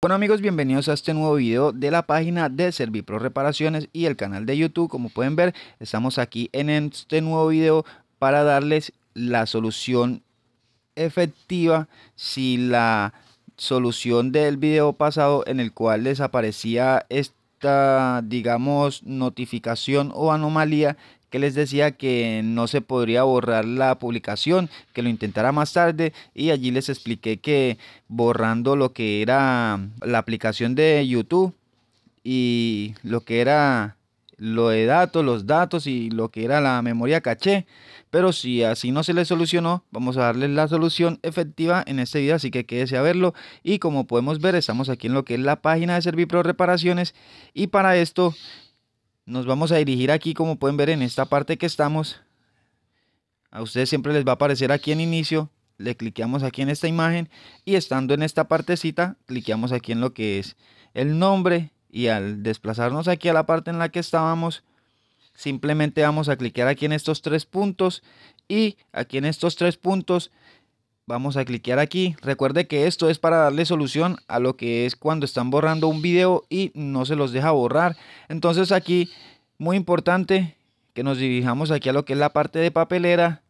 Bueno amigos, bienvenidos a este nuevo video de la página de Servipro Reparaciones y el canal de YouTube. Como pueden ver, estamos aquí en este nuevo video para darles la solución efectiva si la solución del video pasado en el cual les aparecía este esta, digamos, notificación o anomalía que les decía que no se podría borrar la publicación, que lo intentara más tarde y allí les expliqué que borrando lo que era la aplicación de YouTube y lo que era lo de datos, los datos y lo que era la memoria caché. Pero si así no se le solucionó, vamos a darle la solución efectiva en este video, así que quédese a verlo. Y como podemos ver, estamos aquí en lo que es la página de Servipro Reparaciones y para esto nos vamos a dirigir aquí, como pueden ver en esta parte que estamos. A ustedes siempre les va a aparecer aquí en inicio, le cliqueamos aquí en esta imagen y estando en esta partecita, cliqueamos aquí en lo que es el nombre, y al desplazarnos aquí a la parte en la que estábamos, simplemente vamos a cliquear aquí en estos tres puntos y aquí en estos tres puntos vamos a cliquear aquí. Recuerde que esto es para darle solución a lo que es cuando están borrando un video y no se los deja borrar. Entonces aquí, muy importante que nos dirijamos aquí a lo que es la parte de papelera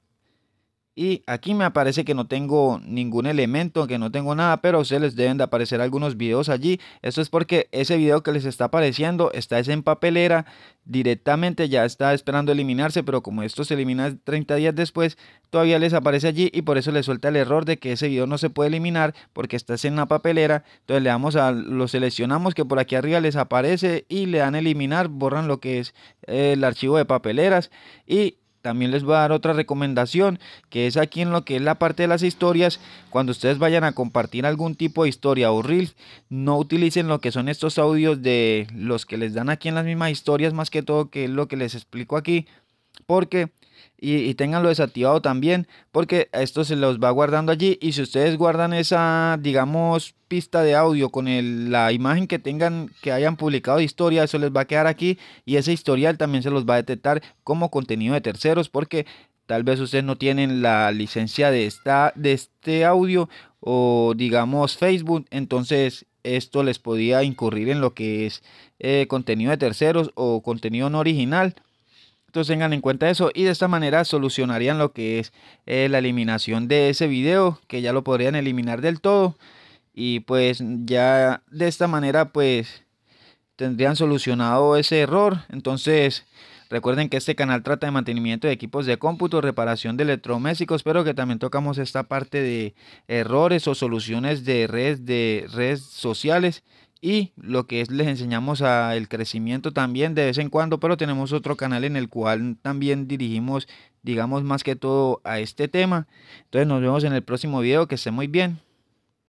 y aquí me aparece que no tengo ningún elemento, que no tengo nada, pero se ustedes les deben de aparecer algunos videos allí. Esto es porque ese video que les está apareciendo está en papelera, directamente ya está esperando eliminarse, pero como esto se elimina 30 días después, todavía les aparece allí y por eso les suelta el error de que ese video no se puede eliminar porque está en la papelera. Entonces le damos a, lo seleccionamos que por aquí arriba les aparece y le dan eliminar, borran lo que es eh, el archivo de papeleras y también les voy a dar otra recomendación, que es aquí en lo que es la parte de las historias, cuando ustedes vayan a compartir algún tipo de historia o reel, no utilicen lo que son estos audios de los que les dan aquí en las mismas historias, más que todo que es lo que les explico aquí, porque y, tenganlo desactivado también porque esto se los va guardando allí y si ustedes guardan esa digamos pista de audio con la imagen que tengan que hayan publicado historia eso les va a quedar aquí y ese historial también se los va a detectar como contenido de terceros porque tal vez ustedes no tienen la licencia de, esta, de este audio o digamos Facebook entonces esto les podía incurrir en lo que es eh, contenido de terceros o contenido no original entonces tengan en cuenta eso y de esta manera solucionarían lo que es eh, la eliminación de ese video, que ya lo podrían eliminar del todo. Y pues ya de esta manera pues tendrían solucionado ese error. Entonces recuerden que este canal trata de mantenimiento de equipos de cómputo, reparación de electrodomésticos, pero que también tocamos esta parte de errores o soluciones de redes, de redes sociales y lo que es, les enseñamos a el crecimiento también de vez en cuando, pero tenemos otro canal en el cual también dirigimos, digamos más que todo a este tema. Entonces nos vemos en el próximo video, que esté muy bien.